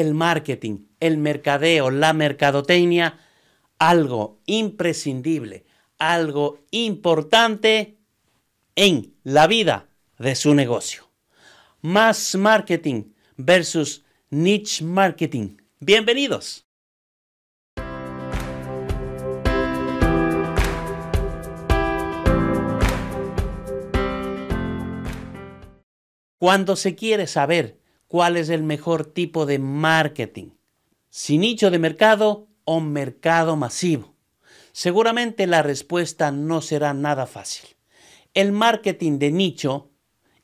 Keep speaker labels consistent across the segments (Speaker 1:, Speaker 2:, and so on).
Speaker 1: el marketing, el mercadeo, la mercadotecnia, algo imprescindible, algo importante en la vida de su negocio. más marketing versus niche marketing. Bienvenidos. Cuando se quiere saber cuál es el mejor tipo de marketing. Si nicho de mercado o mercado masivo. Seguramente la respuesta no será nada fácil. El marketing de nicho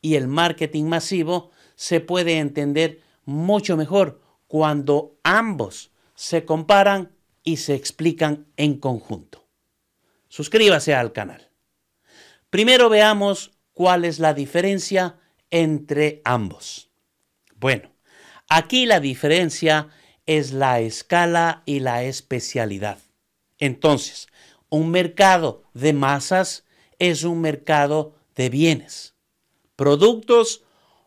Speaker 1: y el marketing masivo se puede entender mucho mejor cuando ambos se comparan y se explican en conjunto. Suscríbase al canal. Primero veamos cuál es la diferencia entre ambos. Bueno, aquí la diferencia es la escala y la especialidad. Entonces, un mercado de masas es un mercado de bienes, productos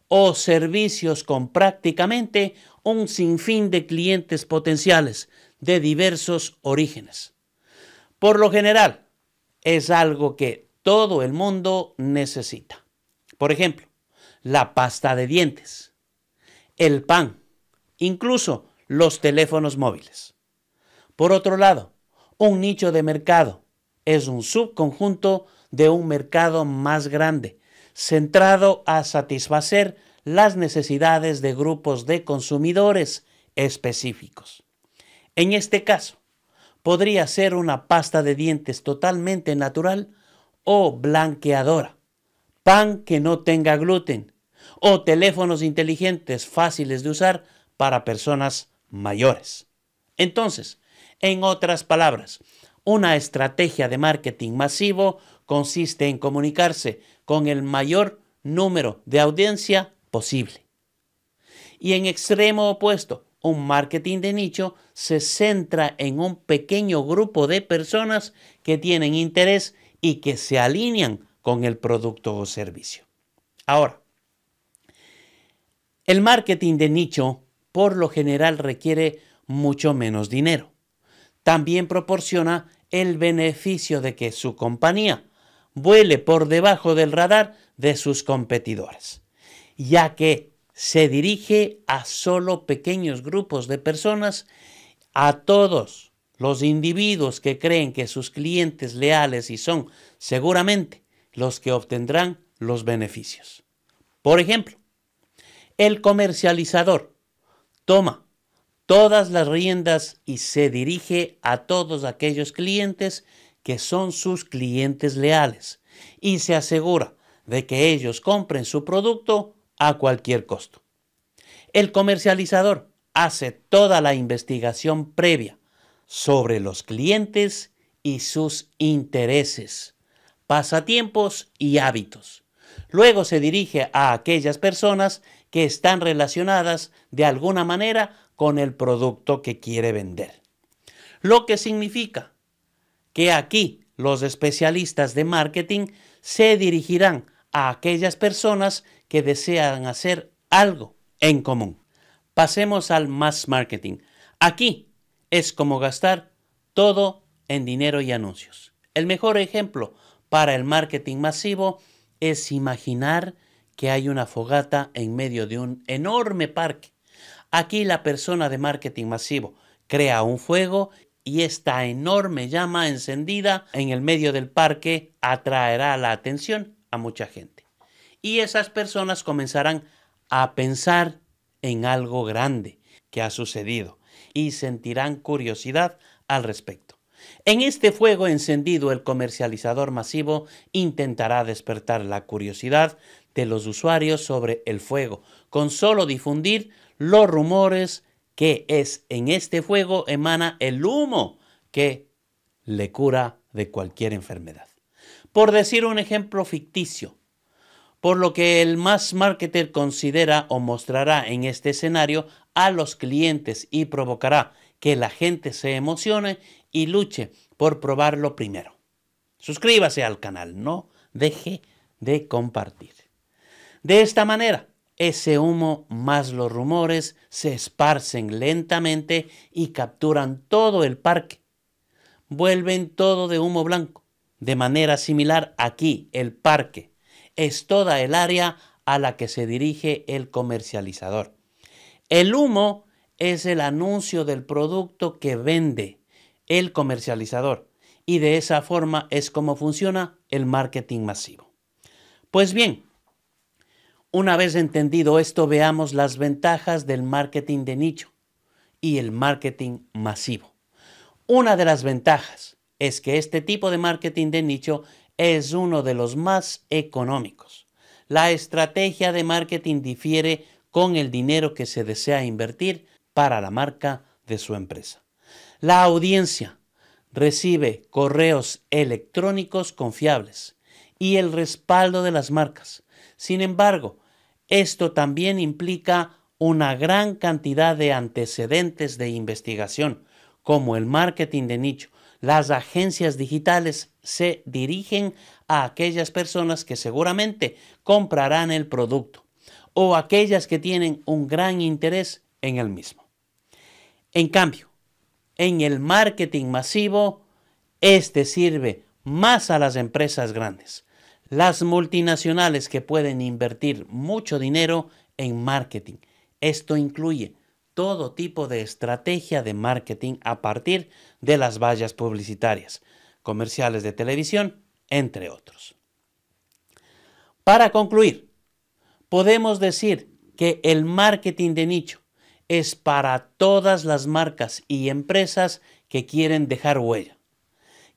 Speaker 1: o servicios con prácticamente un sinfín de clientes potenciales de diversos orígenes. Por lo general, es algo que todo el mundo necesita. Por ejemplo, la pasta de dientes el pan, incluso los teléfonos móviles. Por otro lado, un nicho de mercado es un subconjunto de un mercado más grande, centrado a satisfacer las necesidades de grupos de consumidores específicos. En este caso, podría ser una pasta de dientes totalmente natural o blanqueadora, pan que no tenga gluten, o teléfonos inteligentes fáciles de usar para personas mayores. Entonces, en otras palabras, una estrategia de marketing masivo consiste en comunicarse con el mayor número de audiencia posible. Y en extremo opuesto, un marketing de nicho se centra en un pequeño grupo de personas que tienen interés y que se alinean con el producto o servicio. Ahora, el marketing de nicho por lo general requiere mucho menos dinero. También proporciona el beneficio de que su compañía vuele por debajo del radar de sus competidores, ya que se dirige a solo pequeños grupos de personas, a todos los individuos que creen que sus clientes leales y son seguramente los que obtendrán los beneficios. Por ejemplo, el comercializador toma todas las riendas y se dirige a todos aquellos clientes que son sus clientes leales y se asegura de que ellos compren su producto a cualquier costo. El comercializador hace toda la investigación previa sobre los clientes y sus intereses, pasatiempos y hábitos. Luego se dirige a aquellas personas que están relacionadas de alguna manera con el producto que quiere vender. Lo que significa que aquí los especialistas de marketing se dirigirán a aquellas personas que desean hacer algo en común. Pasemos al mass marketing. Aquí es como gastar todo en dinero y anuncios. El mejor ejemplo para el marketing masivo es imaginar que hay una fogata en medio de un enorme parque. Aquí la persona de marketing masivo crea un fuego y esta enorme llama encendida en el medio del parque atraerá la atención a mucha gente. Y esas personas comenzarán a pensar en algo grande que ha sucedido y sentirán curiosidad al respecto. En este fuego encendido el comercializador masivo intentará despertar la curiosidad de los usuarios sobre el fuego, con solo difundir los rumores que es en este fuego emana el humo que le cura de cualquier enfermedad. Por decir un ejemplo ficticio, por lo que el mass marketer considera o mostrará en este escenario a los clientes y provocará que la gente se emocione y luche por probarlo primero. Suscríbase al canal, no deje de compartir. De esta manera, ese humo más los rumores se esparcen lentamente y capturan todo el parque. Vuelven todo de humo blanco. De manera similar, aquí el parque es toda el área a la que se dirige el comercializador. El humo es el anuncio del producto que vende el comercializador y de esa forma es como funciona el marketing masivo. Pues bien, una vez entendido esto, veamos las ventajas del marketing de nicho y el marketing masivo. Una de las ventajas es que este tipo de marketing de nicho es uno de los más económicos. La estrategia de marketing difiere con el dinero que se desea invertir para la marca de su empresa. La audiencia recibe correos electrónicos confiables y el respaldo de las marcas. Sin embargo, esto también implica una gran cantidad de antecedentes de investigación, como el marketing de nicho. Las agencias digitales se dirigen a aquellas personas que seguramente comprarán el producto o aquellas que tienen un gran interés en el mismo. En cambio, en el marketing masivo, este sirve más a las empresas grandes, las multinacionales que pueden invertir mucho dinero en marketing. Esto incluye todo tipo de estrategia de marketing a partir de las vallas publicitarias, comerciales de televisión, entre otros. Para concluir, podemos decir que el marketing de nicho es para todas las marcas y empresas que quieren dejar huella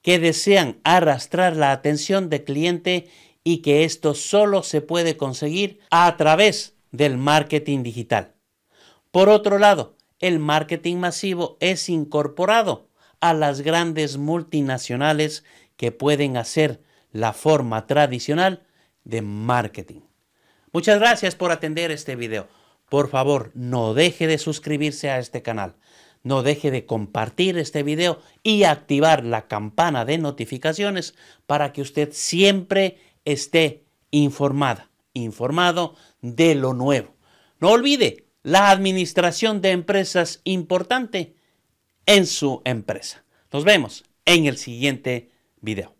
Speaker 1: que desean arrastrar la atención del cliente y que esto solo se puede conseguir a través del marketing digital. Por otro lado, el marketing masivo es incorporado a las grandes multinacionales que pueden hacer la forma tradicional de marketing. Muchas gracias por atender este video. Por favor, no deje de suscribirse a este canal no deje de compartir este video y activar la campana de notificaciones para que usted siempre esté informada, informado de lo nuevo. No olvide la administración de empresas importante en su empresa. Nos vemos en el siguiente video.